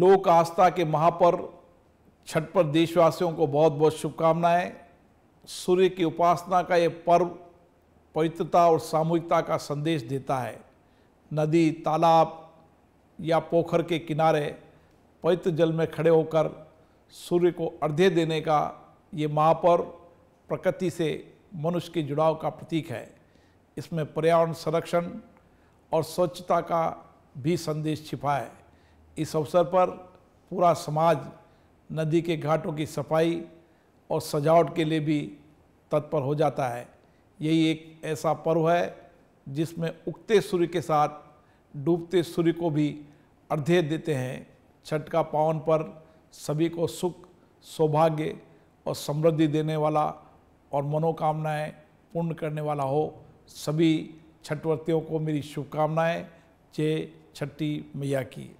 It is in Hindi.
लोक आस्था के महापर्व छठ पर देशवासियों को बहुत बहुत शुभकामनाएं सूर्य की उपासना का ये पर्व पवित्रता और सामूहिकता का संदेश देता है नदी तालाब या पोखर के किनारे पवित्र जल में खड़े होकर सूर्य को अर्ध्य देने का ये महापर्व प्रकृति से मनुष्य के जुड़ाव का प्रतीक है इसमें पर्यावरण संरक्षण और स्वच्छता का भी संदेश छिपा है इस अवसर पर पूरा समाज नदी के घाटों की सफाई और सजावट के लिए भी तत्पर हो जाता है यही एक ऐसा पर्व है जिसमें उगते सूर्य के साथ डूबते सूर्य को भी अर्ध्य देते हैं छठ का पावन पर सभी को सुख सौभाग्य और समृद्धि देने वाला और मनोकामनाएं पूर्ण करने वाला हो सभी छठवर्तियों को मेरी शुभकामनाएं जय छठी मैया की